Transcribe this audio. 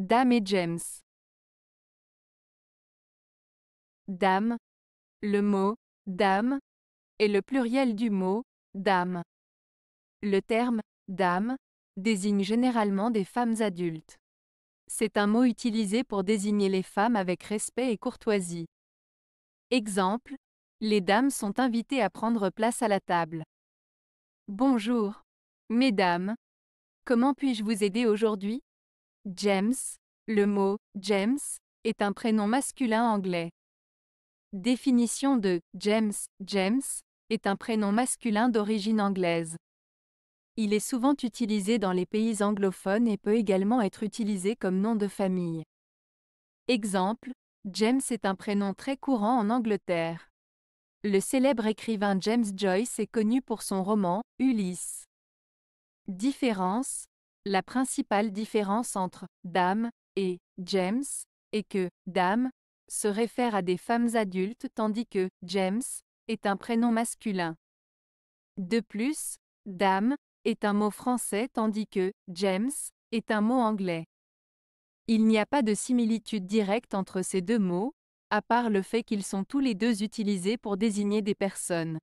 Dame et James. Dame. Le mot dame est le pluriel du mot dame. Le terme dame désigne généralement des femmes adultes. C'est un mot utilisé pour désigner les femmes avec respect et courtoisie. Exemple, les dames sont invitées à prendre place à la table. Bonjour, mesdames. Comment puis-je vous aider aujourd'hui James, le mot James est un prénom masculin anglais. Définition de James, James est un prénom masculin d'origine anglaise. Il est souvent utilisé dans les pays anglophones et peut également être utilisé comme nom de famille. Exemple, James est un prénom très courant en Angleterre. Le célèbre écrivain James Joyce est connu pour son roman Ulysse. Différence, la principale différence entre Dame et James est que Dame se réfère à des femmes adultes tandis que James est un prénom masculin. De plus, Dame est un mot français tandis que James est un mot anglais. Il n'y a pas de similitude directe entre ces deux mots, à part le fait qu'ils sont tous les deux utilisés pour désigner des personnes.